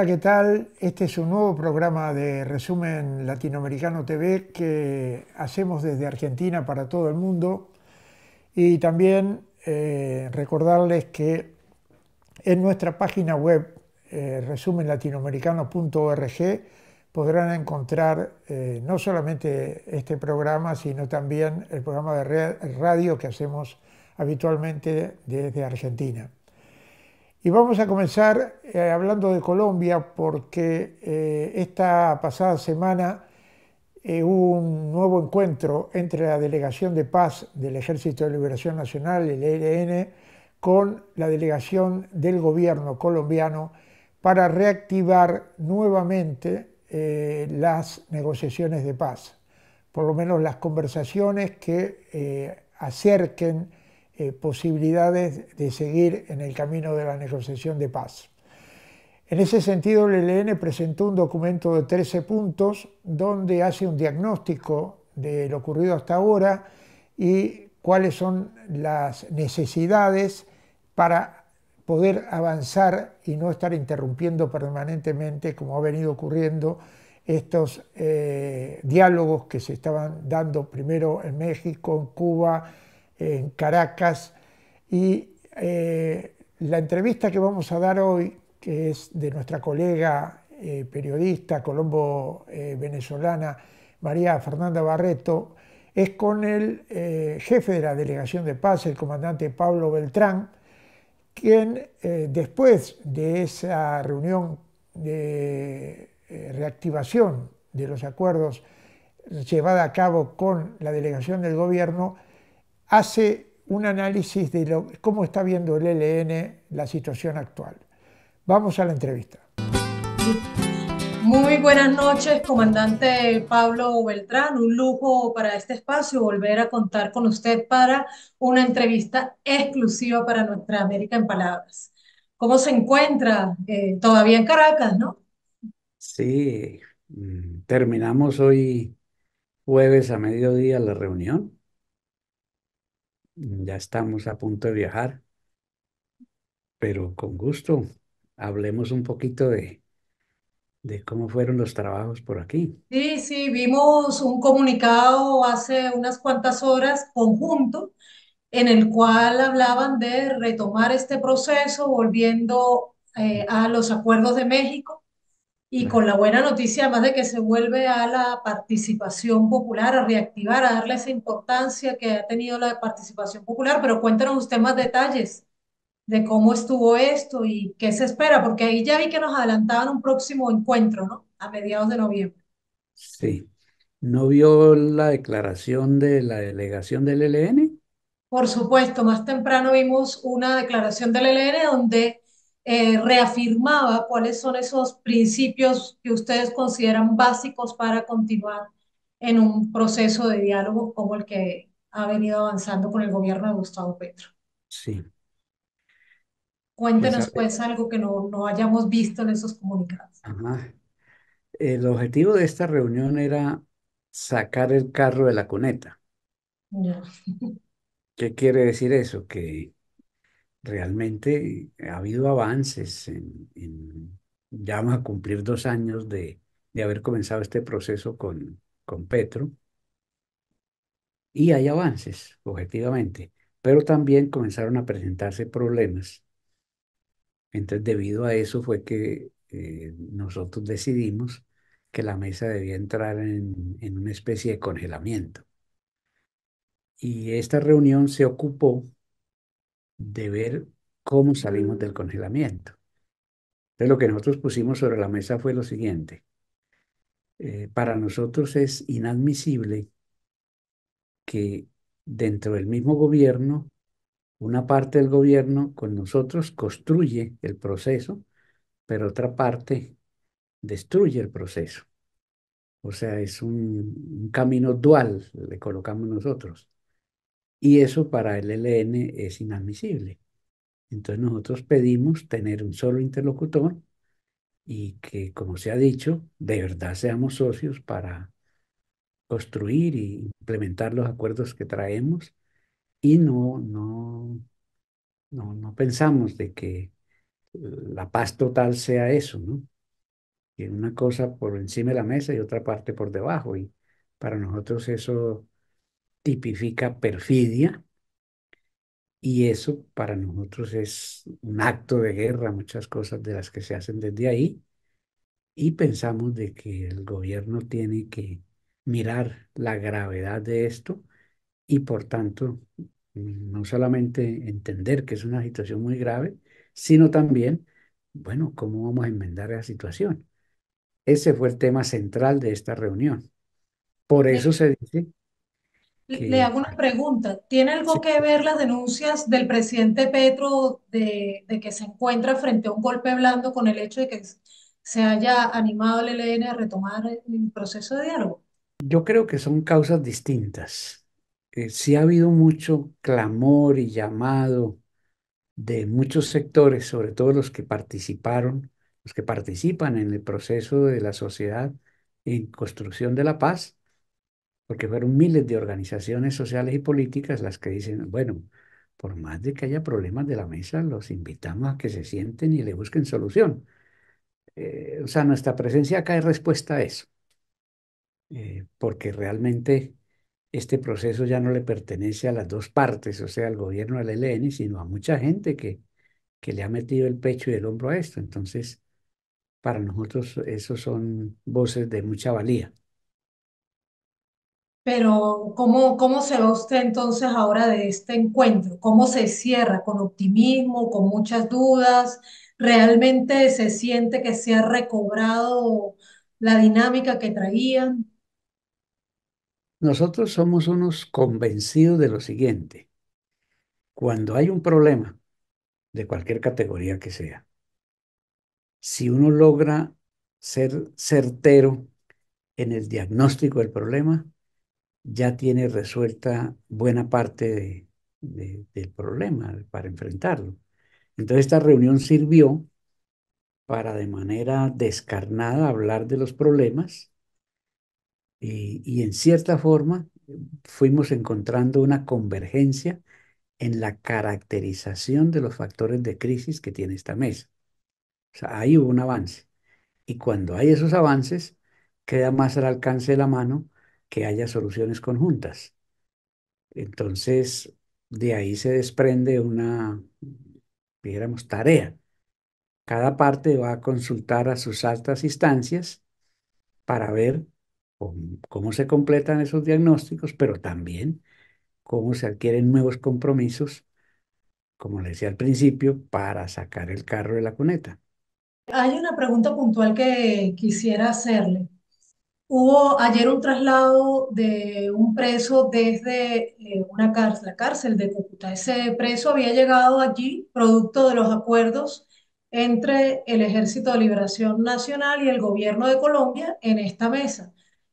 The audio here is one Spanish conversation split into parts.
Hola, ¿qué tal? Este es un nuevo programa de Resumen Latinoamericano TV que hacemos desde Argentina para todo el mundo. Y también eh, recordarles que en nuestra página web eh, resumenlatinoamericano.org podrán encontrar eh, no solamente este programa, sino también el programa de radio que hacemos habitualmente desde Argentina. Y vamos a comenzar eh, hablando de Colombia porque eh, esta pasada semana eh, hubo un nuevo encuentro entre la Delegación de Paz del Ejército de Liberación Nacional, el ELN, con la delegación del gobierno colombiano para reactivar nuevamente las negociaciones de paz, por lo menos las conversaciones que acerquen eh, posibilidades de seguir en el camino de la negociación de paz. En ese sentido, el ELN presentó un documento de 13 puntos donde hace un diagnóstico de lo ocurrido hasta ahora y cuáles son las necesidades para poder avanzar y no estar interrumpiendo permanentemente, como ha venido ocurriendo, estos eh, diálogos que se estaban dando primero en México, en Cuba, en Caracas. Y eh, la entrevista que vamos a dar hoy, que es de nuestra colega eh, periodista colombo-venezolana eh, María Fernanda Barreto, es con el jefe de la Delegación de Paz, el comandante Pablo Beltrán, quien después de esa reunión de reactivación de los acuerdos llevada a cabo con la delegación del gobierno, hace un análisis de cómo está viendo el e LN la situación actual. Vamos a la entrevista. Muy buenas noches, comandante Pablo Beltrán. Un lujo para este espacio volver a contar con usted para una entrevista exclusiva para nuestra América en Palabras. ¿Cómo se encuentra? Eh, todavía en Caracas, ¿no? Sí, mm, terminamos hoy jueves a mediodía la reunión ya estamos a punto de viajar, pero con gusto hablemos un poquito de, de cómo fueron los trabajos por aquí. Sí, sí, vimos un comunicado hace unas cuantas horas conjunto en el cual hablaban de retomar este proceso volviendo eh, a los acuerdos de México y con la buena noticia, además de que se vuelve a la participación popular, a reactivar, a darle esa importancia que ha tenido la participación popular, pero cuéntenos usted más detalles de cómo estuvo esto y qué se espera, porque ahí ya vi que nos adelantaban un próximo encuentro, ¿no? A mediados de noviembre. Sí. ¿No vio la declaración de la delegación del ELN? Por supuesto, más temprano vimos una declaración del ELN donde eh, reafirmaba cuáles son esos principios que ustedes consideran básicos para continuar en un proceso de diálogo como el que ha venido avanzando con el gobierno de Gustavo Petro. Sí. Cuéntenos pues, pues algo que no, hayamos visto en esos comunicados. El objetivo de esta reunión era sacar el carro de la cuneta. ¿Qué quiere decir eso? Que realmente ha habido avances. En, ya a cumplir dos años de, haber comenzado este proceso con, con Petro. Y hay avances, objetivamente, pero también comenzaron a presentarse problemas. Entonces, debido a eso fue que eh, nosotros decidimos que la mesa debía entrar en, en una especie de congelamiento. Y esta reunión se ocupó de ver cómo salimos del congelamiento. Entonces lo que nosotros pusimos sobre la mesa fue lo siguiente. Eh, para nosotros es inadmisible que dentro del mismo gobierno, una parte del gobierno con nosotros construye el proceso, pero otra parte destruye el proceso. O sea, es un camino dual, le colocamos nosotros. Y eso para el LN es inadmisible. Entonces nosotros pedimos tener un solo interlocutor y que, como se ha dicho, de verdad seamos socios para construir e implementar los acuerdos que traemos y no, no, no, no pensamos de que la paz total sea eso, ¿no? Que una cosa por encima de la mesa y otra parte por debajo. Y para nosotros eso tipifica perfidia y eso para nosotros es un acto de guerra, muchas cosas de las que se hacen desde ahí y pensamos de que el gobierno tiene que mirar la gravedad de esto y por tanto no solamente entender que es una situación muy grave, sino también, bueno, cómo vamos a enmendar la situación. Ese fue el tema central de esta reunión. Por eso se dice le, hago una pregunta. ¿Tiene algo que ver las denuncias del presidente Petro de, que se encuentra frente a un golpe blando con el hecho de que se haya animado al ELN e a retomar el proceso de diálogo? Yo creo que son causas distintas. Si eh, sí ha habido mucho clamor y llamado de muchos sectores, sobre todo los que participaron, los que participan en el proceso de la sociedad en construcción de la paz, porque fueron miles de organizaciones sociales y políticas las que dicen, bueno, por más de que haya problemas de la mesa, los invitamos a que se sienten y le busquen solución. Eh, o sea, nuestra presencia acá es respuesta a eso, eh, porque realmente este proceso ya no le pertenece a las dos partes, o sea, al gobierno del ELN, sino a mucha gente que, que le ha metido el pecho y el hombro a esto. Entonces, para nosotros, esos son voces de mucha valía. Pero ¿cómo, cómo se va usted entonces ahora de este encuentro? ¿Cómo se cierra? ¿Con optimismo? ¿Con muchas dudas? ¿Realmente se siente que se ha recobrado la dinámica que traían? Nosotros somos unos convencidos de lo siguiente. Cuando hay un problema, de cualquier categoría que sea, si uno logra ser certero en el diagnóstico del problema, ya tiene resuelta buena parte del problema para enfrentarlo. Entonces esta reunión sirvió para de manera descarnada hablar de los problemas y, y en cierta forma fuimos encontrando una convergencia en la caracterización de los factores de crisis que tiene esta mesa. O sea, ahí hubo un avance. Y cuando hay esos avances, queda más al alcance de la mano que haya soluciones conjuntas. Entonces, de ahí se desprende una, digamos, tarea. Cada parte va a consultar a sus altas instancias para ver cómo, se completan esos diagnósticos, pero también cómo se adquieren nuevos compromisos, como le decía al principio, para sacar el carro de la cuneta. Hay una pregunta puntual que quisiera hacerle. Hubo ayer un traslado de un preso desde eh, una cárcel, la cárcel de Cúcuta. Ese preso había llegado allí producto de los acuerdos entre el Ejército de Liberación Nacional y el gobierno de Colombia en esta mesa.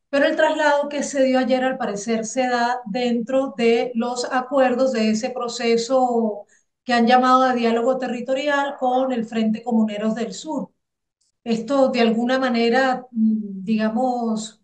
Pero el traslado que se dio ayer al parecer se da dentro de los acuerdos de ese proceso que han llamado de diálogo territorial con el Frente Comuneros del Sur esto de alguna manera, mm, digamos,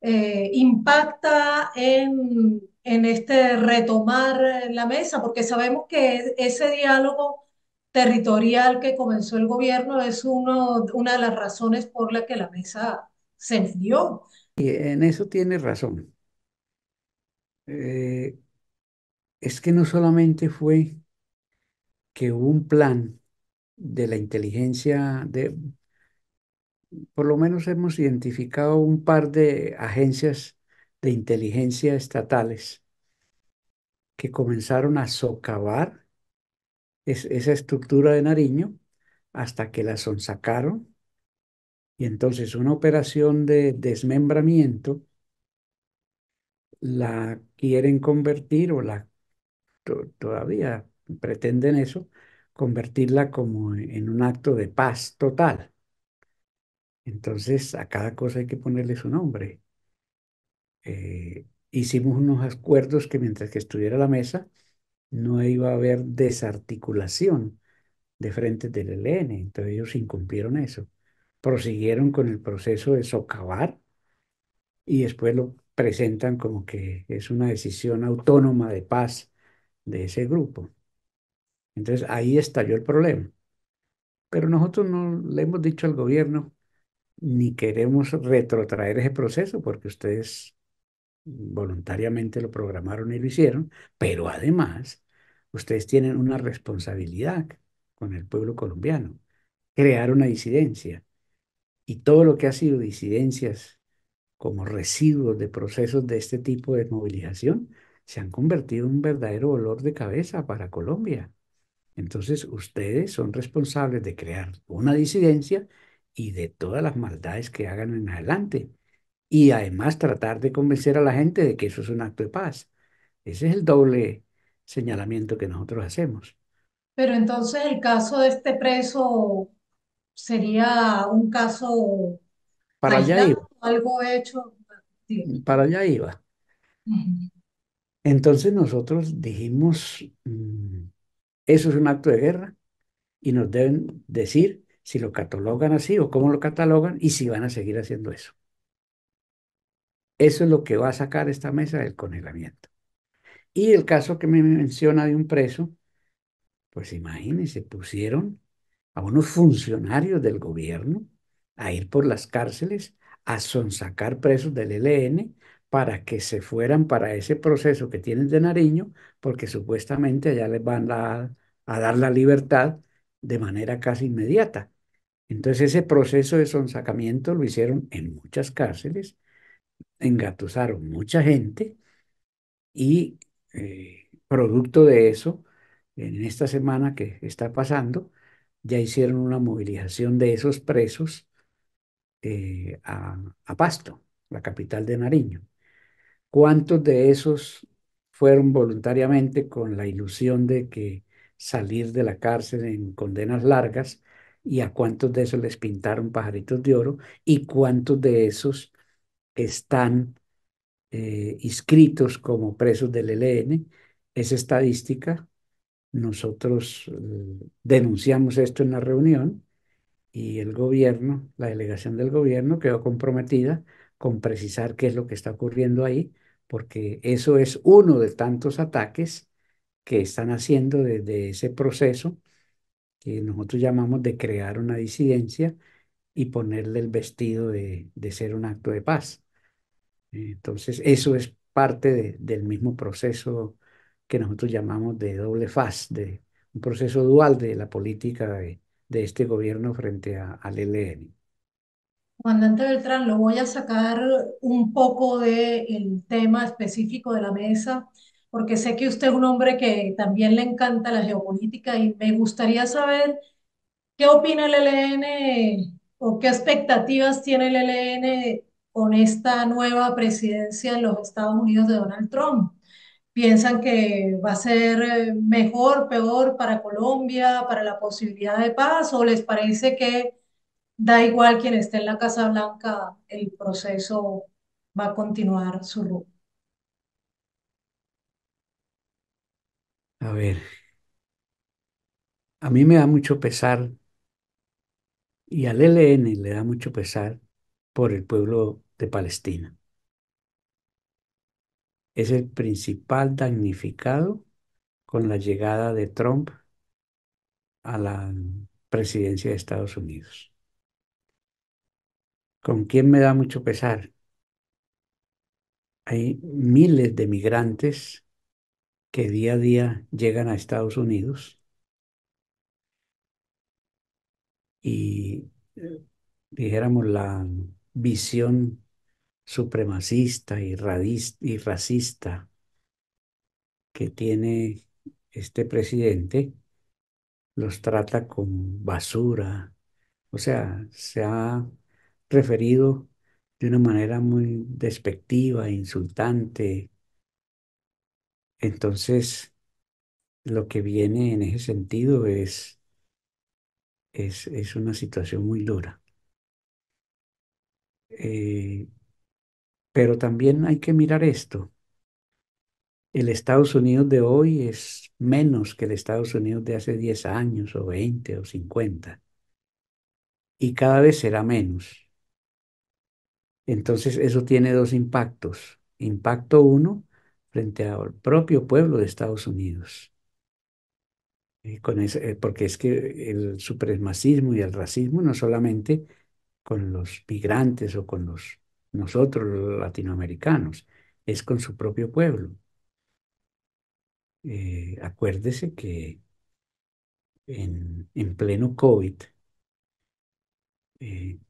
eh, impacta en, este retomar la mesa, porque sabemos que ese diálogo territorial que comenzó el gobierno es uno, una de las razones por la que la mesa se hundió. Y en eso tiene razón. Eh, es que no solamente fue que hubo un plan de la inteligencia, de, por lo menos hemos identificado un par de agencias de inteligencia estatales que comenzaron a socavar esa estructura de Nariño hasta que la sonsacaron. Y entonces una operación de desmembramiento la quieren convertir o la todavía pretenden eso, convertirla como en un acto de paz total. Entonces, a cada cosa hay que ponerle su nombre. Eh, hicimos unos acuerdos que mientras que estuviera la mesa, no iba a haber desarticulación de frentes del ELN. Entonces ellos incumplieron eso. Prosiguieron con el proceso de socavar y después lo presentan como que es una decisión autónoma de paz de ese grupo. Entonces ahí estalló el problema. Pero nosotros no le hemos dicho al gobierno ni queremos retrotraer ese proceso porque ustedes voluntariamente lo programaron y lo hicieron, pero además ustedes tienen una responsabilidad con el pueblo colombiano, crear una disidencia. Y todo lo que ha sido disidencias como residuos de procesos de este tipo de movilización se han convertido en un verdadero olor de cabeza para Colombia. Entonces ustedes son responsables de crear una disidencia y de todas las maldades que hagan en adelante. Y además tratar de convencer a la gente de que eso es un acto de paz. Ese es el doble señalamiento que nosotros hacemos. Pero entonces el caso de este preso sería un caso para allá iba. algo hecho. Para allá iba. Entonces nosotros dijimos, mm, eso es un acto de guerra y nos deben decir si lo catalogan así o cómo lo catalogan y si van a seguir haciendo eso. Eso es lo que va a sacar esta mesa del congelamiento. Y el caso que me menciona de un preso, pues imagínense, pusieron a unos funcionarios del gobierno a ir por las cárceles a sonsacar presos del ELN para que se fueran para ese proceso que tienen de Nariño, porque supuestamente allá les van a dar la libertad de manera casi inmediata. Entonces ese proceso de sonsacamiento lo hicieron en muchas cárceles, engatusaron mucha gente y eh, producto de eso, en esta semana que está pasando, ya hicieron una movilización de esos presos eh, a, a Pasto, la capital de Nariño. ¿Cuántos de esos fueron voluntariamente con la ilusión de que salir de la cárcel en condenas largas y a cuántos de esos les pintaron pajaritos de oro y cuántos de esos están eh, inscritos como presos del ELN. Esa estadística, nosotros eh, denunciamos esto en la reunión y el gobierno, la delegación del gobierno quedó comprometida con precisar qué es lo que está ocurriendo ahí, porque eso es uno de tantos ataques que están haciendo desde ese proceso que nosotros llamamos de crear una disidencia y ponerle el vestido de, de ser un acto de paz. Entonces, eso es parte del mismo proceso que nosotros llamamos de doble faz, de un proceso dual de la política de, este gobierno frente a, al ELN. Comandante Beltrán, lo voy a sacar un poco del el tema específico de la mesa porque sé que usted es un hombre que también le encanta la geopolítica y me gustaría saber qué opina el L.N. o qué expectativas tiene el L.N. con esta nueva presidencia en los Estados Unidos de Donald Trump. ¿Piensan que va a ser eh, mejor, peor para Colombia, para la posibilidad de paz o les parece que da igual quien esté en la Casa Blanca, el proceso va a continuar su rumbo? A ver, a mí me da mucho pesar y al ELN le da mucho pesar por el pueblo de Palestina. Es el principal damnificado con la llegada de Trump a la presidencia de Estados Unidos. ¿Con quién me da mucho pesar? Hay miles de migrantes que día a día llegan a Estados Unidos y eh, dijéramos la visión supremacista y, y racista que tiene este presidente, los trata con basura, o sea, se ha referido de una manera muy despectiva, insultante, entonces, lo que viene en ese sentido es, es, una situación muy dura. Eh, pero también hay que mirar esto. El Estados Unidos de hoy es menos que el Estados Unidos de hace 10 años o 20 o 50. Y cada vez será menos. Entonces eso tiene dos impactos. Impacto uno, frente al propio pueblo de Estados Unidos. Eh, eh, porque es que el supremacismo y el racismo no solamente con los migrantes o con los nosotros los latinoamericanos, es con su propio pueblo. Eh, acuérdese que en, pleno COVID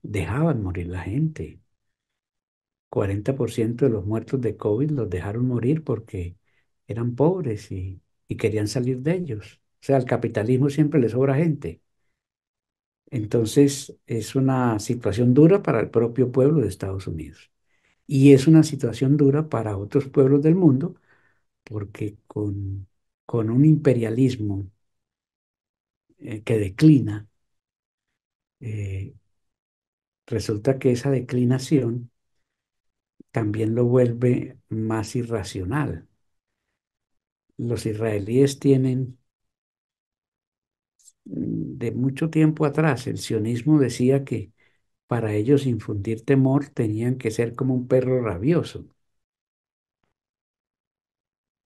dejaban morir la gente, 40% de los muertos de COVID los dejaron morir porque eran pobres y, querían salir de ellos. O sea, al capitalismo siempre le sobra gente. Entonces, es una situación dura para el propio pueblo de Estados Unidos. Y es una situación dura para otros pueblos del mundo, porque con, un imperialismo eh, que declina, eh, resulta que esa declinación también lo vuelve más irracional. Los israelíes tienen mm, de mucho tiempo atrás, el sionismo decía que para ellos infundir temor tenían que ser como un perro rabioso.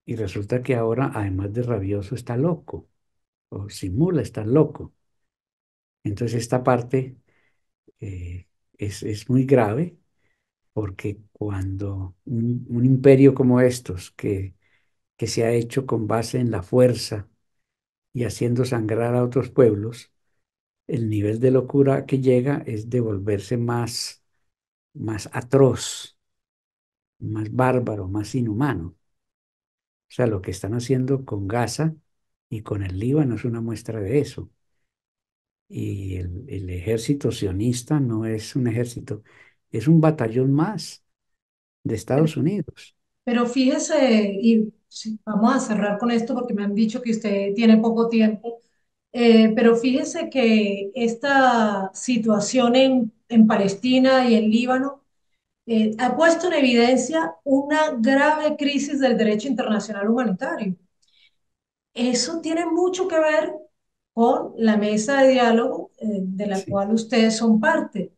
Y resulta que ahora, además de rabioso, está loco, o simula estar loco. Entonces esta parte eh, es, es muy grave porque cuando un, imperio como estos, que, que se ha hecho con base en la fuerza y haciendo sangrar a otros pueblos, el nivel de locura que llega es de volverse más, más atroz, más bárbaro, más inhumano. O sea, lo que están haciendo con Gaza y con el Líbano es una muestra de eso. Y el ejército sionista no es un ejército es un batallón más de Estados Unidos. Pero fíjese, y vamos a cerrar con esto porque me han dicho que usted tiene poco tiempo, eh, pero fíjese que esta situación en, Palestina y en Líbano eh, ha puesto en evidencia una grave crisis del derecho internacional humanitario. Eso tiene mucho que ver con la mesa de diálogo eh, de la cual ustedes son parte.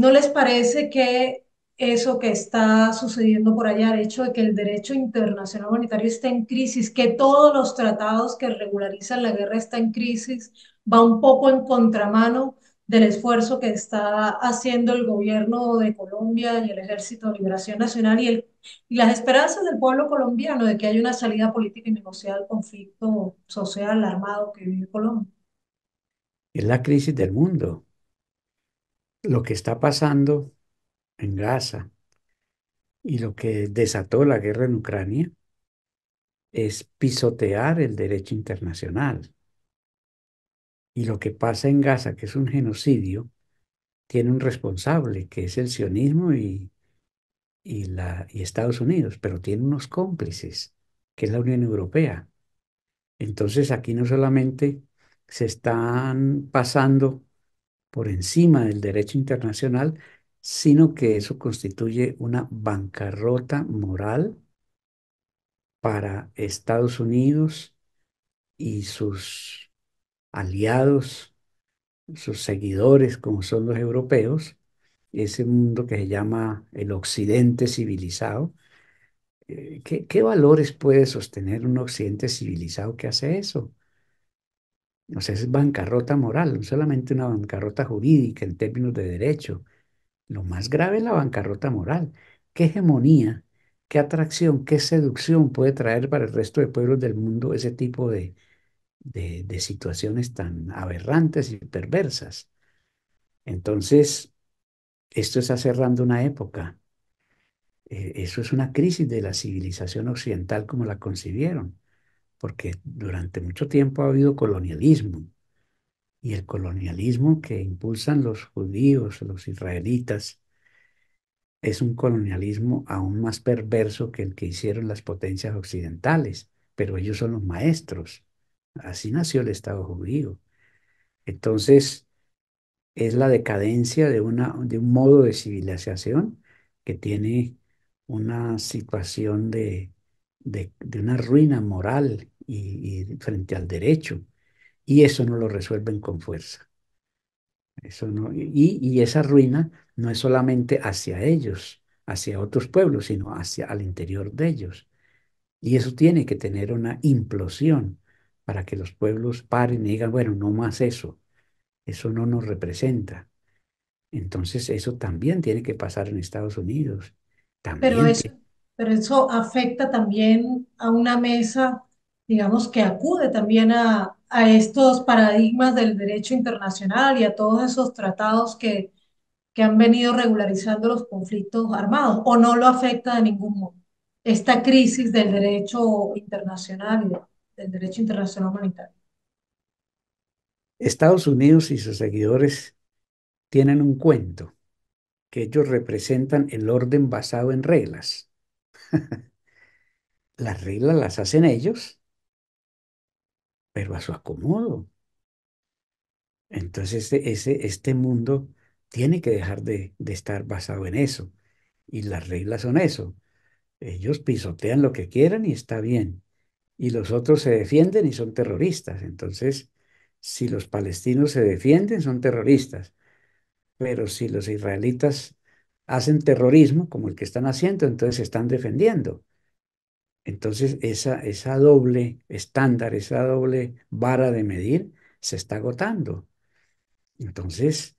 ¿No les parece que eso que está sucediendo por allá, el hecho de que el derecho internacional humanitario está en crisis, que todos los tratados que regularizan la guerra están en crisis, va un poco en contramano del esfuerzo que está haciendo el gobierno de Colombia y el Ejército de Liberación Nacional y, el, las esperanzas del pueblo colombiano de que haya una salida política y negociada al conflicto social armado que vive Colombia. Es la crisis del mundo lo que está pasando en Gaza y lo que desató la guerra en Ucrania es pisotear el derecho internacional. Y lo que pasa en Gaza, que es un genocidio, tiene un responsable, que es el sionismo y, y, la, Estados Unidos, pero tiene unos cómplices, que es la Unión Europea. Entonces aquí no solamente se están pasando por encima del derecho internacional, sino que eso constituye una bancarrota moral para Estados Unidos y sus aliados, sus seguidores, como son los europeos, ese mundo que se llama el Occidente civilizado. Eh, ¿Qué, qué valores puede sostener un Occidente civilizado que hace eso? O sea, es bancarrota moral, no solamente una bancarrota jurídica en términos de derecho. Lo más grave es la bancarrota moral. ¿Qué hegemonía, qué atracción, qué seducción puede traer para el resto de pueblos del mundo ese tipo de, situaciones tan aberrantes y perversas? Entonces, esto está cerrando una época. Eh, eso es una crisis de la civilización occidental como la concibieron porque durante mucho tiempo ha habido colonialismo y el colonialismo que impulsan los judíos, los israelitas, es un colonialismo aún más perverso que el que hicieron las potencias occidentales, pero ellos son los maestros. Así nació el Estado judío. Entonces, es la decadencia de, una, de un modo de civilización que tiene una situación de de, una ruina moral y, frente al derecho. Y eso no lo resuelven con fuerza. Eso no, y, esa ruina no es solamente hacia ellos, hacia otros pueblos, sino hacia al interior de ellos. Y eso tiene que tener una implosión para que los pueblos paren y digan, bueno, no más eso, eso no nos representa. Entonces eso también tiene que pasar en Estados Unidos. También pero eso afecta también a una mesa, digamos, que acude también a, estos paradigmas del derecho internacional y a todos esos tratados que, que han venido regularizando los conflictos armados, o no lo afecta de ningún modo esta crisis del derecho internacional y del derecho internacional humanitario. Estados Unidos y sus seguidores tienen un cuento que ellos representan el orden basado en reglas. las reglas las hacen ellos, pero a su acomodo. Entonces este, este mundo tiene que dejar de, de, estar basado en eso. Y las reglas son eso. Ellos pisotean lo que quieran y está bien. Y los otros se defienden y son terroristas. Entonces, si los palestinos se defienden, son terroristas. Pero si los israelitas hacen terrorismo como el que están haciendo, entonces se están defendiendo. Entonces esa, esa doble estándar, esa doble vara de medir se está agotando. Entonces,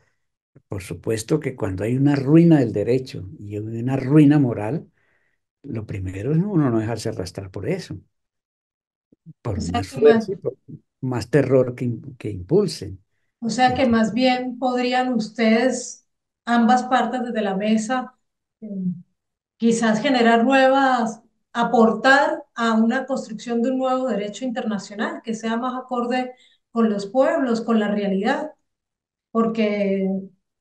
por supuesto que cuando hay una ruina del derecho y una ruina moral, lo primero es uno no dejarse arrastrar por eso. Por, más, más, terror que impulsen. O sea que más bien podrían ustedes ambas partes desde la mesa, eh, quizás generar nuevas, aportar a una construcción de un nuevo derecho internacional que sea más acorde con los pueblos, con la realidad, porque,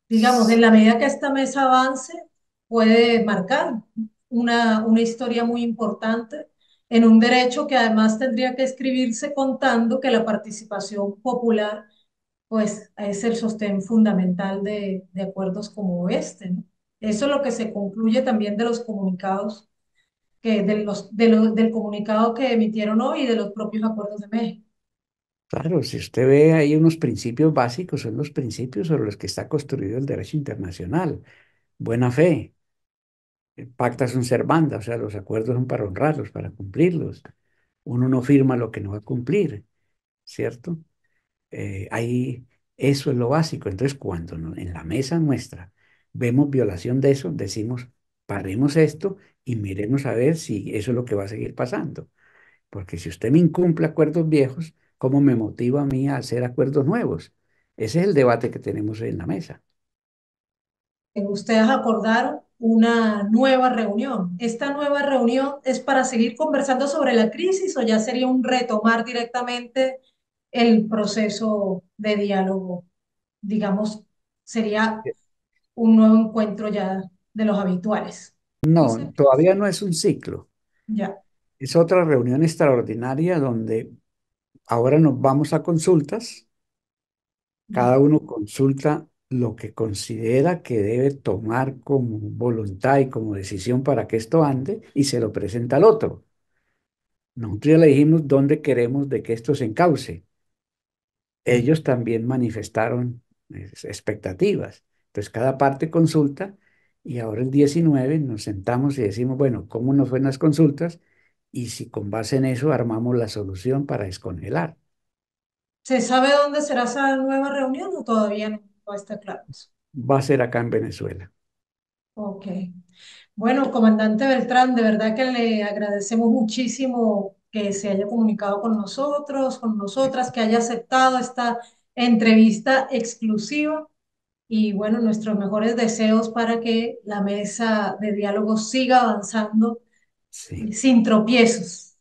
digamos, en la medida que esta mesa avance, puede marcar una, una historia muy importante en un derecho que además tendría que escribirse contando que la participación popular pues es el sostén fundamental de, acuerdos como este. Eso es lo que se concluye también de los comunicados, que los, del comunicado que emitieron hoy y de los propios acuerdos de México. Claro, si usted ve ahí unos principios básicos, son los principios sobre los que está construido el derecho internacional. Buena fe, eh, son ser banda, o sea, los acuerdos son para honrarlos, para cumplirlos. Uno no firma lo que no va a cumplir, ¿cierto? Eh, ahí eso es lo básico. Entonces, cuando en la mesa nuestra vemos violación de eso, decimos, paremos esto y miremos a ver si eso es lo que va a seguir pasando. Porque si usted me incumple acuerdos viejos, ¿cómo me motiva a mí a hacer acuerdos nuevos? Ese es el debate que tenemos en la mesa. Eh, ustedes acordaron una nueva reunión. ¿Esta nueva reunión es para seguir conversando sobre la crisis o ya sería un retomar directamente el proceso de diálogo, digamos, sería un nuevo encuentro ya de los habituales. No, todavía no es un ciclo. Ya. Es otra reunión extraordinaria donde ahora nos vamos a consultas. Cada uno consulta lo que considera que debe tomar como voluntad y como decisión para que esto ande y se lo presenta al otro. Nosotros ya le dijimos dónde queremos de que esto se encauce ellos también manifestaron eh, expectativas. Entonces cada parte consulta y ahora el 19 nos sentamos y decimos, bueno, ¿cómo nos fueron las consultas? Y si con base en eso armamos la solución para descongelar. ¿Se sabe dónde será esa nueva reunión o todavía no, a estar claro? Va a ser acá en Venezuela. Ok. Bueno, comandante Beltrán, de verdad que le agradecemos muchísimo que se haya comunicado con nosotros, con nosotras, que haya aceptado esta entrevista exclusiva. Y bueno, nuestros mejores deseos para que la mesa de diálogo siga avanzando sin tropiezos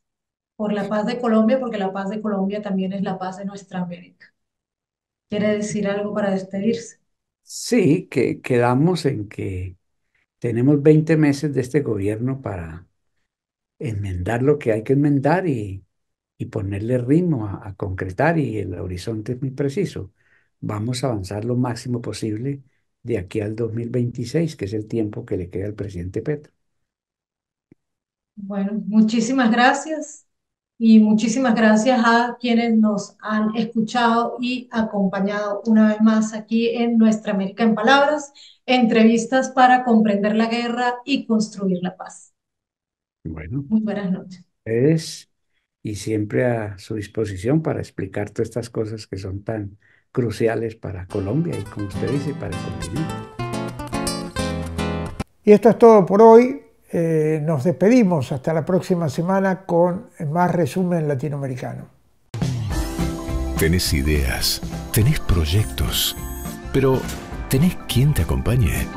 por la paz de Colombia, porque la paz de Colombia también es la paz de nuestra América. ¿Quiere decir algo para despedirse? Sí, que quedamos en que tenemos 20 meses de este gobierno para enmendar lo que hay que enmendar y, y ponerle ritmo a, a, concretar y el horizonte es muy preciso. Vamos a avanzar lo máximo posible de aquí al 2026, que es el tiempo que le queda al presidente Petro. Bueno, muchísimas gracias y muchísimas gracias a quienes nos han escuchado y acompañado una vez más aquí en Nuestra América en Palabras, entrevistas para comprender la guerra y construir la paz. Bueno. Muy buenas noches. Es pues, y siempre a su disposición para explicar todas estas cosas que son tan cruciales para Colombia y, como usted dice, para el continente. Y esto es todo por hoy. Eh, nos despedimos hasta la próxima semana con más resumen latinoamericano. Tenés ideas, tenés proyectos, pero ¿tenés quien te acompañe?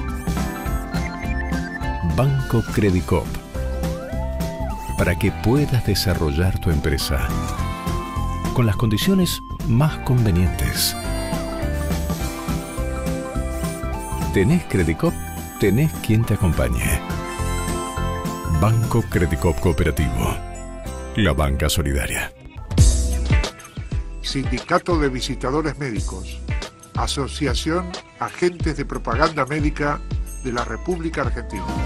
Banco Credicop para que puedas desarrollar tu empresa con las condiciones más convenientes. ¿Tenés Credicop? Tenés quien te acompañe. Banco Credicop Cooperativo. La banca solidaria. Sindicato de Visitadores Médicos. Asociación Agentes de Propaganda Médica de la República Argentina.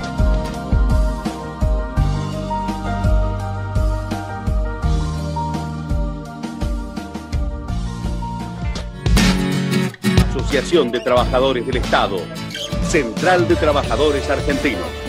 Asociación de Trabajadores del Estado, Central de Trabajadores Argentinos.